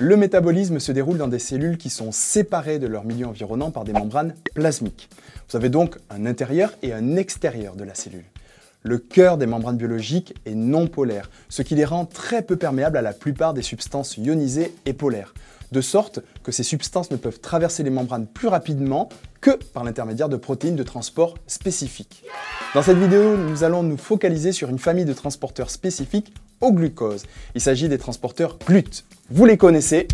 Le métabolisme se déroule dans des cellules qui sont séparées de leur milieu environnant par des membranes plasmiques. Vous avez donc un intérieur et un extérieur de la cellule. Le cœur des membranes biologiques est non polaire, ce qui les rend très peu perméables à la plupart des substances ionisées et polaires, de sorte que ces substances ne peuvent traverser les membranes plus rapidement que par l'intermédiaire de protéines de transport spécifiques. Dans cette vidéo, nous allons nous focaliser sur une famille de transporteurs spécifiques au glucose. Il s'agit des transporteurs GLUT. Vous les connaissez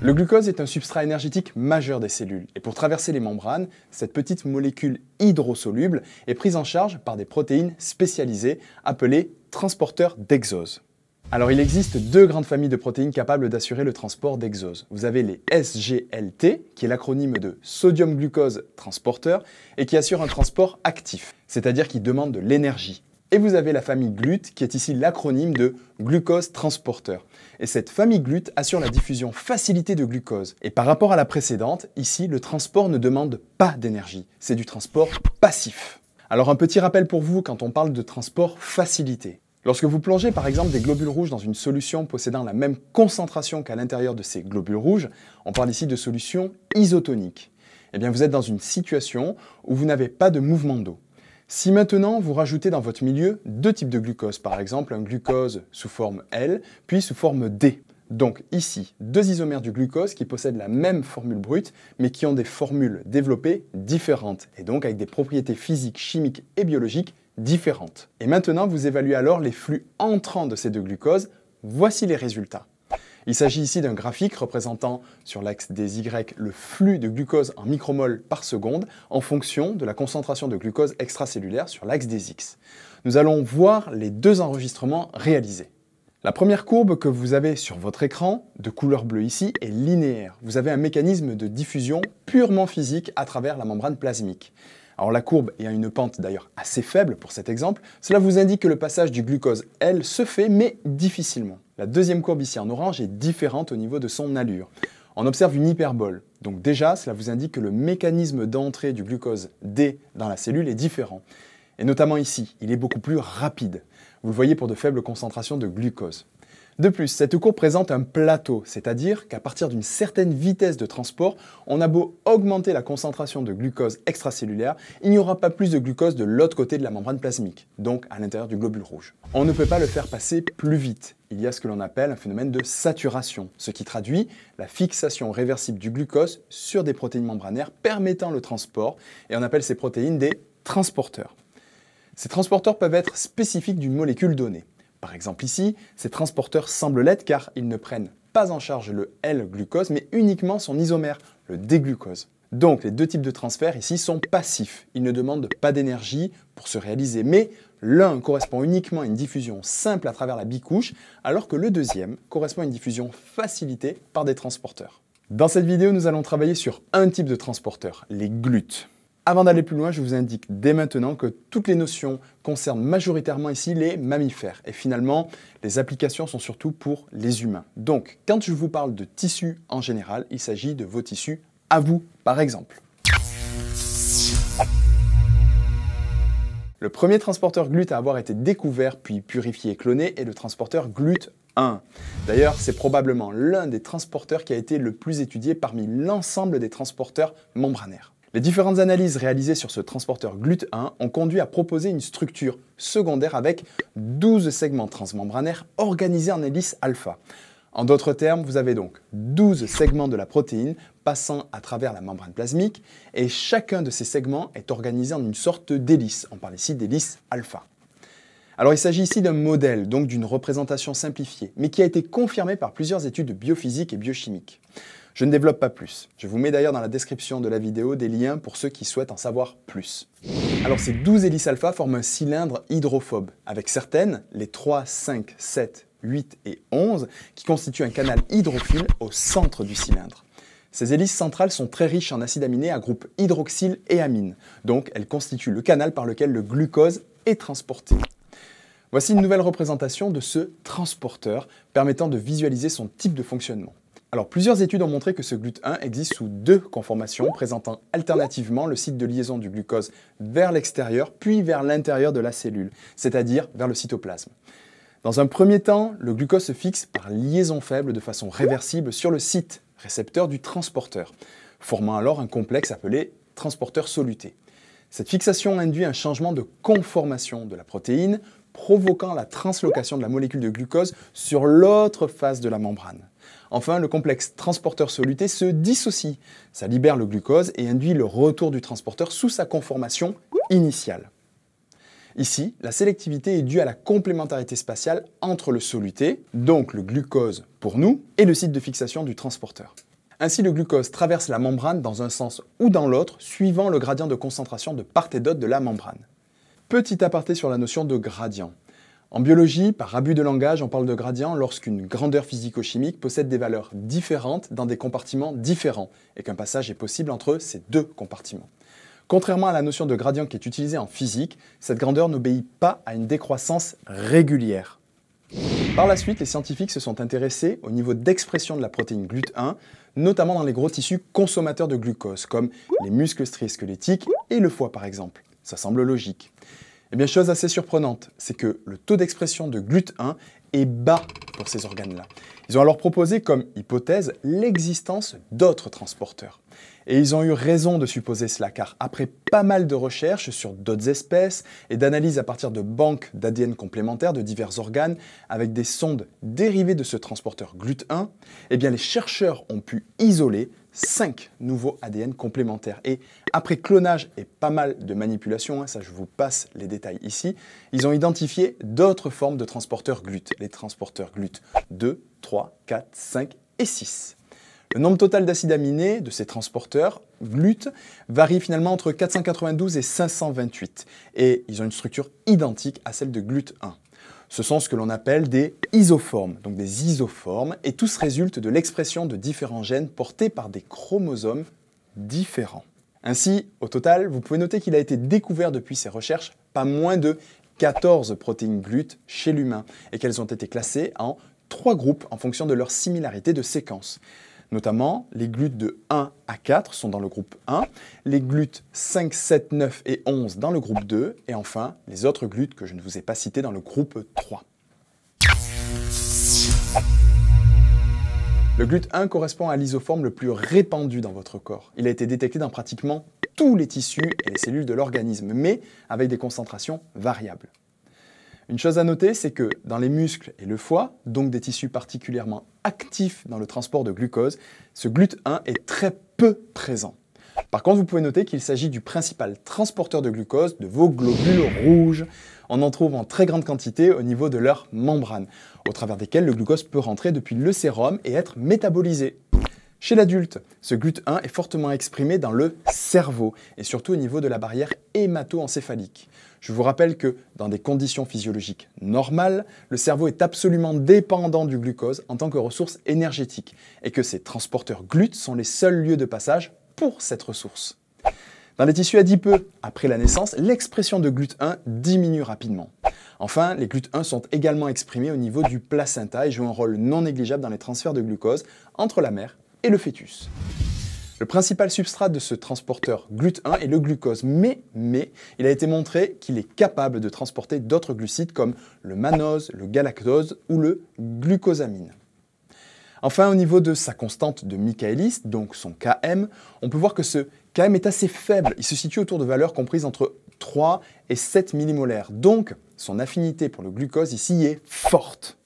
Le glucose est un substrat énergétique majeur des cellules et pour traverser les membranes, cette petite molécule hydrosoluble est prise en charge par des protéines spécialisées appelées transporteurs d'exose. Alors il existe deux grandes familles de protéines capables d'assurer le transport d'exos. Vous avez les SGLT, qui est l'acronyme de sodium glucose transporteur, et qui assure un transport actif, c'est-à-dire qui demande de l'énergie. Et vous avez la famille GLUT, qui est ici l'acronyme de glucose transporteur. Et cette famille GLUT assure la diffusion facilitée de glucose. Et par rapport à la précédente, ici, le transport ne demande pas d'énergie, c'est du transport passif. Alors un petit rappel pour vous quand on parle de transport facilité. Lorsque vous plongez par exemple des globules rouges dans une solution possédant la même concentration qu'à l'intérieur de ces globules rouges, on parle ici de solution isotonique. Eh bien, vous êtes dans une situation où vous n'avez pas de mouvement d'eau. Si maintenant vous rajoutez dans votre milieu deux types de glucose, par exemple un glucose sous forme L puis sous forme D, donc ici, deux isomères du glucose qui possèdent la même formule brute, mais qui ont des formules développées différentes, et donc avec des propriétés physiques, chimiques et biologiques différentes. Et maintenant, vous évaluez alors les flux entrants de ces deux glucoses. Voici les résultats. Il s'agit ici d'un graphique représentant sur l'axe des Y le flux de glucose en micromol par seconde en fonction de la concentration de glucose extracellulaire sur l'axe des X. Nous allons voir les deux enregistrements réalisés. La première courbe que vous avez sur votre écran, de couleur bleue ici, est linéaire. Vous avez un mécanisme de diffusion purement physique à travers la membrane plasmique. Alors la courbe ayant une pente d'ailleurs assez faible pour cet exemple. Cela vous indique que le passage du glucose L se fait, mais difficilement. La deuxième courbe ici en orange est différente au niveau de son allure. On observe une hyperbole. Donc déjà, cela vous indique que le mécanisme d'entrée du glucose D dans la cellule est différent. Et notamment ici, il est beaucoup plus rapide. Vous le voyez pour de faibles concentrations de glucose. De plus, cette courbe présente un plateau, c'est-à-dire qu'à partir d'une certaine vitesse de transport, on a beau augmenter la concentration de glucose extracellulaire, il n'y aura pas plus de glucose de l'autre côté de la membrane plasmique, donc à l'intérieur du globule rouge. On ne peut pas le faire passer plus vite. Il y a ce que l'on appelle un phénomène de saturation, ce qui traduit la fixation réversible du glucose sur des protéines membranaires permettant le transport, et on appelle ces protéines des transporteurs. Ces transporteurs peuvent être spécifiques d'une molécule donnée. Par exemple ici, ces transporteurs semblent l'être car ils ne prennent pas en charge le L-glucose mais uniquement son isomère, le D-glucose. Donc les deux types de transferts ici sont passifs, ils ne demandent pas d'énergie pour se réaliser, mais l'un correspond uniquement à une diffusion simple à travers la bicouche, alors que le deuxième correspond à une diffusion facilitée par des transporteurs. Dans cette vidéo, nous allons travailler sur un type de transporteur, les glutes. Avant d'aller plus loin, je vous indique dès maintenant que toutes les notions concernent majoritairement ici les mammifères. Et finalement, les applications sont surtout pour les humains. Donc, quand je vous parle de tissus en général, il s'agit de vos tissus à vous, par exemple. Le premier transporteur glute à avoir été découvert puis purifié et cloné est le transporteur GLUT 1. D'ailleurs, c'est probablement l'un des transporteurs qui a été le plus étudié parmi l'ensemble des transporteurs membranaires. Les différentes analyses réalisées sur ce transporteur GLUT1 ont conduit à proposer une structure secondaire avec 12 segments transmembranaires organisés en hélice alpha. En d'autres termes, vous avez donc 12 segments de la protéine passant à travers la membrane plasmique et chacun de ces segments est organisé en une sorte d'hélice. On parle ici d'hélice alpha. Alors il s'agit ici d'un modèle, donc d'une représentation simplifiée, mais qui a été confirmé par plusieurs études biophysiques et biochimiques. Je ne développe pas plus. Je vous mets d'ailleurs dans la description de la vidéo des liens pour ceux qui souhaitent en savoir plus. Alors ces 12 hélices alpha forment un cylindre hydrophobe, avec certaines, les 3, 5, 7, 8 et 11, qui constituent un canal hydrophile au centre du cylindre. Ces hélices centrales sont très riches en acides aminés à groupe hydroxyle et amine, donc elles constituent le canal par lequel le glucose est transporté. Voici une nouvelle représentation de ce transporteur permettant de visualiser son type de fonctionnement. Alors plusieurs études ont montré que ce GLUT1 existe sous deux conformations, présentant alternativement le site de liaison du glucose vers l'extérieur puis vers l'intérieur de la cellule, c'est-à-dire vers le cytoplasme. Dans un premier temps, le glucose se fixe par liaison faible de façon réversible sur le site récepteur du transporteur, formant alors un complexe appelé transporteur soluté. Cette fixation induit un changement de conformation de la protéine, provoquant la translocation de la molécule de glucose sur l'autre face de la membrane. Enfin, le complexe transporteur soluté se dissocie. Ça libère le glucose et induit le retour du transporteur sous sa conformation initiale. Ici, la sélectivité est due à la complémentarité spatiale entre le soluté, donc le glucose pour nous, et le site de fixation du transporteur. Ainsi, le glucose traverse la membrane dans un sens ou dans l'autre, suivant le gradient de concentration de part et d'autre de la membrane. Petit aparté sur la notion de gradient. En biologie, par abus de langage, on parle de gradient lorsqu'une grandeur physico-chimique possède des valeurs différentes dans des compartiments différents et qu'un passage est possible entre ces deux compartiments. Contrairement à la notion de gradient qui est utilisée en physique, cette grandeur n'obéit pas à une décroissance régulière. Par la suite, les scientifiques se sont intéressés au niveau d'expression de la protéine GLUT1, notamment dans les gros tissus consommateurs de glucose, comme les muscles striés squelettiques et le foie par exemple. Ça semble logique. Eh bien, chose assez surprenante, c'est que le taux d'expression de GLUT1 est bas pour ces organes-là. Ils ont alors proposé comme hypothèse l'existence d'autres transporteurs. Et ils ont eu raison de supposer cela, car après pas mal de recherches sur d'autres espèces et d'analyses à partir de banques d'ADN complémentaires de divers organes avec des sondes dérivées de ce transporteur GLUT1, eh bien les chercheurs ont pu isoler 5 nouveaux ADN complémentaires. Et après clonage et pas mal de manipulations, hein, ça je vous passe les détails ici, ils ont identifié d'autres formes de transporteurs GLUT, les transporteurs GLUT 2, 3, 4, 5 et 6. Le nombre total d'acides aminés de ces transporteurs, GLUT, varie finalement entre 492 et 528 et ils ont une structure identique à celle de GLUT1. Ce sont ce que l'on appelle des isoformes, donc des isoformes, et tous résultent de l'expression de différents gènes portés par des chromosomes différents. Ainsi, au total, vous pouvez noter qu'il a été découvert depuis ces recherches pas moins de 14 protéines glutes chez l'humain et qu'elles ont été classées en trois groupes en fonction de leur similarité de séquence. Notamment, les glutes de 1 à 4 sont dans le groupe 1, les glutes 5, 7, 9 et 11 dans le groupe 2, et enfin, les autres glutes que je ne vous ai pas cités dans le groupe 3. Le glute 1 correspond à l'isoforme le plus répandu dans votre corps. Il a été détecté dans pratiquement tous les tissus et les cellules de l'organisme, mais avec des concentrations variables. Une chose à noter, c'est que dans les muscles et le foie, donc des tissus particulièrement actifs dans le transport de glucose, ce GLUT1 est très peu présent. Par contre, vous pouvez noter qu'il s'agit du principal transporteur de glucose de vos globules rouges. On en trouve en très grande quantité au niveau de leur membrane, au travers desquelles le glucose peut rentrer depuis le sérum et être métabolisé. Chez l'adulte, ce GLUT1 est fortement exprimé dans le cerveau et surtout au niveau de la barrière hémato-encéphalique. Je vous rappelle que dans des conditions physiologiques normales, le cerveau est absolument dépendant du glucose en tant que ressource énergétique et que ces transporteurs GLUT sont les seuls lieux de passage pour cette ressource. Dans les tissus adipeux, après la naissance, l'expression de GLUT1 diminue rapidement. Enfin, les GLUT1 sont également exprimés au niveau du placenta et jouent un rôle non négligeable dans les transferts de glucose entre la mère le fœtus. Le principal substrat de ce transporteur GLUT1 est le glucose, mais, mais il a été montré qu'il est capable de transporter d'autres glucides comme le mannose, le galactose ou le glucosamine. Enfin, au niveau de sa constante de Michaelis, donc son Km, on peut voir que ce Km est assez faible. Il se situe autour de valeurs comprises entre 3 et 7 millimolaires. Donc, son affinité pour le glucose ici est forte.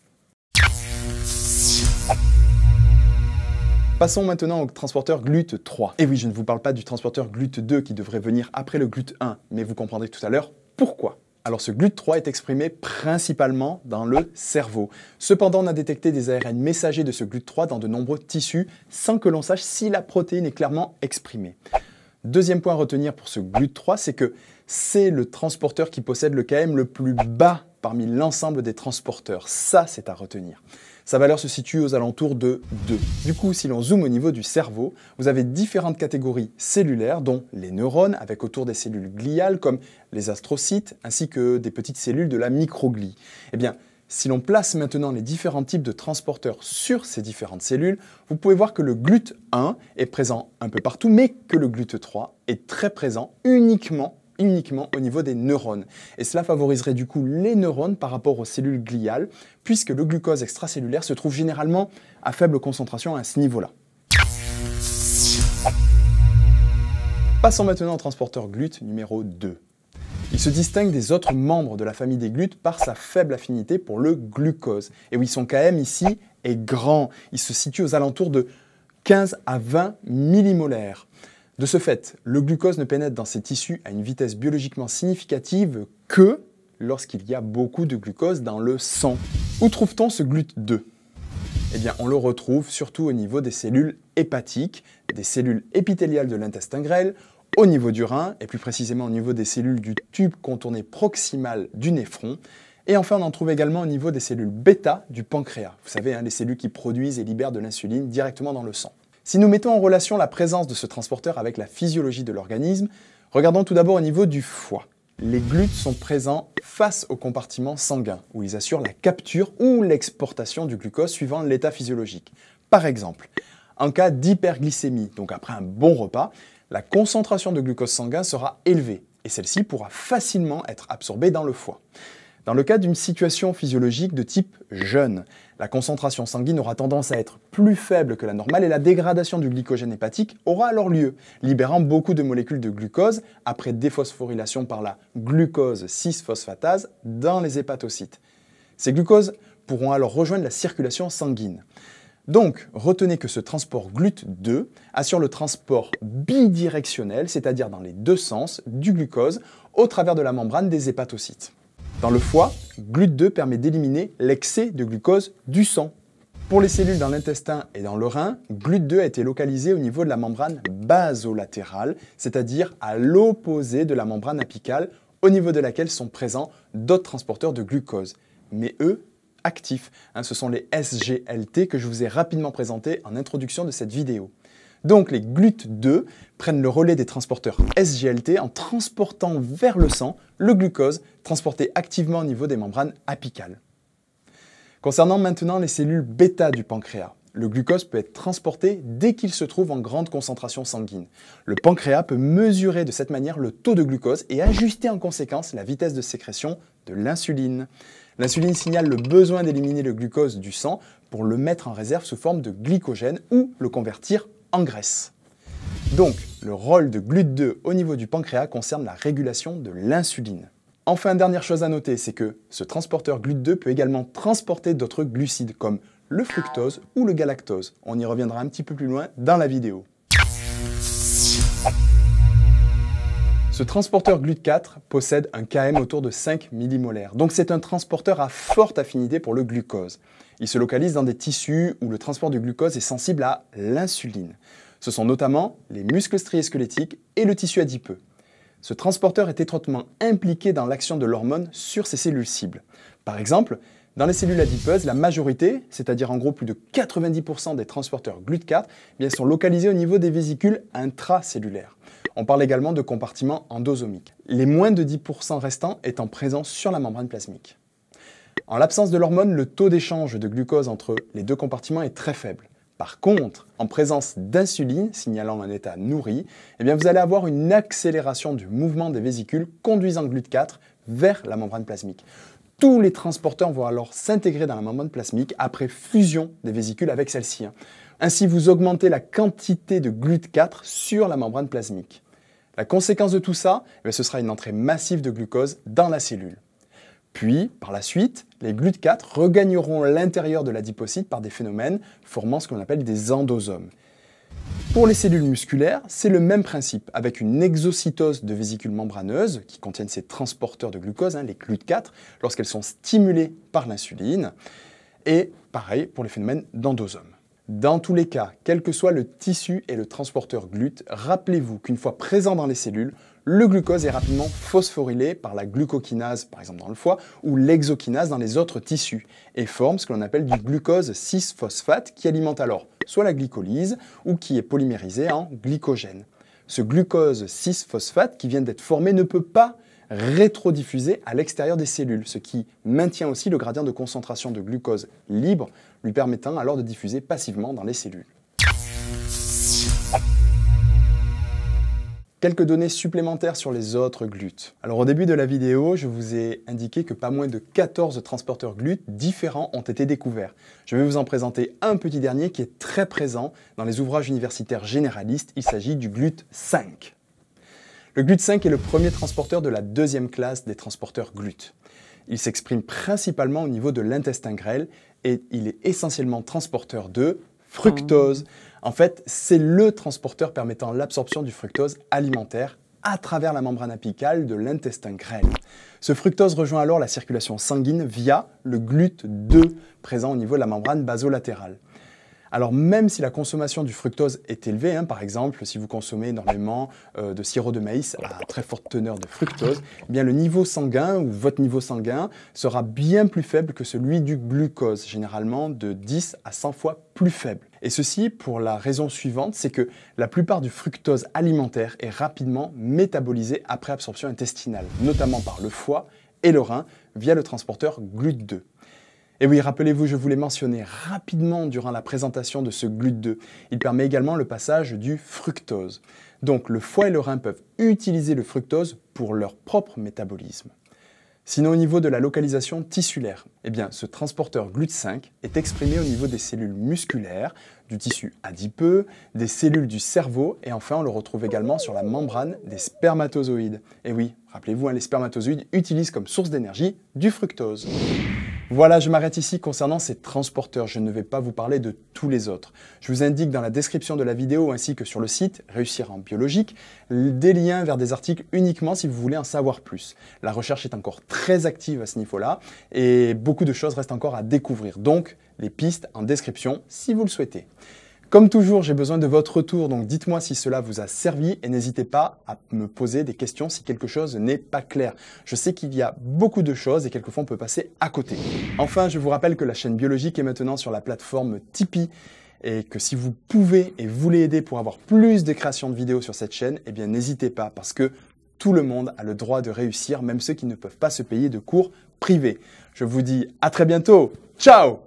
Passons maintenant au transporteur GLUT 3. Et oui, je ne vous parle pas du transporteur GLUT 2 qui devrait venir après le GLUT 1, mais vous comprendrez tout à l'heure pourquoi. Alors ce GLUT3 est exprimé principalement dans le cerveau. Cependant, on a détecté des ARN messagers de ce GLUT3 dans de nombreux tissus sans que l'on sache si la protéine est clairement exprimée. Deuxième point à retenir pour ce GLUT3, c'est que c'est le transporteur qui possède le KM le plus bas parmi l'ensemble des transporteurs. Ça, c'est à retenir. Sa valeur se situe aux alentours de 2. Du coup, si l'on zoome au niveau du cerveau, vous avez différentes catégories cellulaires, dont les neurones, avec autour des cellules gliales comme les astrocytes, ainsi que des petites cellules de la microglie. Eh bien, si l'on place maintenant les différents types de transporteurs sur ces différentes cellules, vous pouvez voir que le GLUT1 est présent un peu partout, mais que le GLUT3 est très présent uniquement uniquement au niveau des neurones. Et cela favoriserait du coup les neurones par rapport aux cellules gliales, puisque le glucose extracellulaire se trouve généralement à faible concentration à ce niveau-là. Passons maintenant au transporteur GLUT numéro 2. Il se distingue des autres membres de la famille des glutes par sa faible affinité pour le glucose. Et oui, son KM ici est grand. Il se situe aux alentours de 15 à 20 millimolaires. De ce fait, le glucose ne pénètre dans ces tissus à une vitesse biologiquement significative que lorsqu'il y a beaucoup de glucose dans le sang. Où trouve-t-on ce GLUT2 eh bien, on le retrouve surtout au niveau des cellules hépatiques, des cellules épithéliales de l'intestin grêle, au niveau du rein, et plus précisément au niveau des cellules du tube contourné proximal du néphron. Et enfin, on en trouve également au niveau des cellules bêta du pancréas. Vous savez, hein, les cellules qui produisent et libèrent de l'insuline directement dans le sang. Si nous mettons en relation la présence de ce transporteur avec la physiologie de l'organisme, regardons tout d'abord au niveau du foie. Les glutes sont présents face au compartiment sanguin, où ils assurent la capture ou l'exportation du glucose suivant l'état physiologique. Par exemple, en cas d'hyperglycémie, donc après un bon repas, la concentration de glucose sanguin sera élevée et celle-ci pourra facilement être absorbée dans le foie. Dans le cas d'une situation physiologique de type jeûne, la concentration sanguine aura tendance à être plus faible que la normale et la dégradation du glycogène hépatique aura alors lieu, libérant beaucoup de molécules de glucose après déphosphorylation par la glucose 6-phosphatase dans les hépatocytes. Ces glucoses pourront alors rejoindre la circulation sanguine. Donc, retenez que ce transport GLUT2 assure le transport bidirectionnel, c'est-à-dire dans les deux sens, du glucose au travers de la membrane des hépatocytes. Dans le foie, GLUT2 permet d'éliminer l'excès de glucose du sang. Pour les cellules dans l'intestin et dans le rein, GLUT2 a été localisé au niveau de la membrane basolatérale, c'est-à-dire à, l'opposé de la membrane apicale, au niveau de laquelle sont présents d'autres transporteurs de glucose. Mais eux, actifs. Hein, ce sont les SGLT que je vous ai rapidement présentés en introduction de cette vidéo. Donc les GLUT2 prennent le relais des transporteurs SGLT en transportant vers le sang le glucose transporté activement au niveau des membranes apicales. Concernant maintenant les cellules bêta du pancréas, le glucose peut être transporté dès qu'il se trouve en grande concentration sanguine. Le pancréas peut mesurer de cette manière le taux de glucose et ajuster en conséquence la vitesse de sécrétion de l'insuline. L'insuline signale le besoin d'éliminer le glucose du sang pour le mettre en réserve sous forme de glycogène ou le convertir en graisse. Donc, le rôle de GLUT2 au niveau du pancréas concerne la régulation de l'insuline. Enfin, dernière chose à noter, c'est que ce transporteur GLUT2 peut également transporter d'autres glucides comme le fructose ou le galactose. On y reviendra un petit peu plus loin dans la vidéo. Ce transporteur GLUT4 possède un KM autour de 5 millimolaires, donc c'est un transporteur à forte affinité pour le glucose. Il se localise dans des tissus où le transport du glucose est sensible à l'insuline. Ce sont notamment les muscles striés-squelettiques et le tissu adipeux. Ce transporteur est étroitement impliqué dans l'action de l'hormone sur ces cellules cibles. Par exemple, dans les cellules adipeuses, la majorité, c'est-à-dire en gros plus de 90% des transporteurs GLUT4, eh bien sont localisés au niveau des vésicules intracellulaires. On parle également de compartiments endosomiques, les moins de 10% restants étant présents sur la membrane plasmique. En l'absence de l'hormone, le taux d'échange de glucose entre les deux compartiments est très faible. Par contre, en présence d'insuline signalant un état nourri, eh bien vous allez avoir une accélération du mouvement des vésicules conduisant GLUT4 vers la membrane plasmique. Tous les transporteurs vont alors s'intégrer dans la membrane plasmique après fusion des vésicules avec celle-ci. Hein. Ainsi, vous augmentez la quantité de GLUT4 sur la membrane plasmique. La conséquence de tout ça, eh ce sera une entrée massive de glucose dans la cellule. Puis, par la suite, les GLUT4 regagneront l'intérieur de l'adipocyte par des phénomènes formant ce qu'on appelle des endosomes. Pour les cellules musculaires, c'est le même principe, avec une exocytose de vésicules membraneuses qui contiennent ces transporteurs de glucose, hein, les GLUT4, lorsqu'elles sont stimulées par l'insuline. Et pareil pour les phénomènes d'endosomes. Dans tous les cas, quel que soit le tissu et le transporteur GLUT, rappelez-vous qu'une fois présent dans les cellules, le glucose est rapidement phosphorylé par la glucokinase, par exemple dans le foie, ou l'exokinase dans les autres tissus, et forme ce que l'on appelle du glucose 6-phosphate qui alimente alors soit la glycolyse ou qui est polymérisé en glycogène. Ce glucose 6-phosphate qui vient d'être formé ne peut pas rétrodiffuser à l'extérieur des cellules, ce qui maintient aussi le gradient de concentration de glucose libre, lui permettant alors de diffuser passivement dans les cellules. Quelques données supplémentaires sur les autres glutes. Alors au début de la vidéo, je vous ai indiqué que pas moins de 14 transporteurs glutes différents ont été découverts. Je vais vous en présenter un petit dernier qui est très présent dans les ouvrages universitaires généralistes. Il s'agit du glute 5. Le glute 5 est le premier transporteur de la deuxième classe des transporteurs glutes. Il s'exprime principalement au niveau de l'intestin grêle et il est essentiellement transporteur de fructose, en fait, c'est le transporteur permettant l'absorption du fructose alimentaire à travers la membrane apicale de l'intestin grêle. Ce fructose rejoint alors la circulation sanguine via le glute 2 présent au niveau de la membrane basolatérale. Alors même si la consommation du fructose est élevée, hein, par exemple si vous consommez énormément euh, de sirop de maïs à très forte teneur de fructose, eh bien le niveau sanguin ou votre niveau sanguin sera bien plus faible que celui du glucose, généralement de 10 à 100 fois plus faible. Et ceci pour la raison suivante, c'est que la plupart du fructose alimentaire est rapidement métabolisé après absorption intestinale, notamment par le foie et le rein via le transporteur GLUT2. Et oui, rappelez-vous, je vous l'ai mentionné rapidement durant la présentation de ce GLUT2. Il permet également le passage du fructose. Donc le foie et le rein peuvent utiliser le fructose pour leur propre métabolisme. Sinon, au niveau de la localisation tissulaire, eh bien, ce transporteur GLUT5 est exprimé au niveau des cellules musculaires, du tissu adipeux, des cellules du cerveau, et enfin, on le retrouve également sur la membrane des spermatozoïdes. Et oui, rappelez-vous, hein, les spermatozoïdes utilisent comme source d'énergie du fructose. Voilà, je m'arrête ici concernant ces transporteurs. Je ne vais pas vous parler de tous les autres. Je vous indique dans la description de la vidéo ainsi que sur le site Réussir en biologique des liens vers des articles uniquement si vous voulez en savoir plus. La recherche est encore très active à ce niveau-là et beaucoup de choses restent encore à découvrir. Donc, les pistes en description si vous le souhaitez. Comme toujours, j'ai besoin de votre retour, donc dites-moi si cela vous a servi et n'hésitez pas à me poser des questions si quelque chose n'est pas clair. Je sais qu'il y a beaucoup de choses et quelquefois on peut passer à côté. Enfin, je vous rappelle que la chaîne biologique est maintenant sur la plateforme Tipeee et que si vous pouvez et voulez aider pour avoir plus de créations de vidéos sur cette chaîne, eh bien n'hésitez pas parce que tout le monde a le droit de réussir, même ceux qui ne peuvent pas se payer de cours privés. Je vous dis à très bientôt. Ciao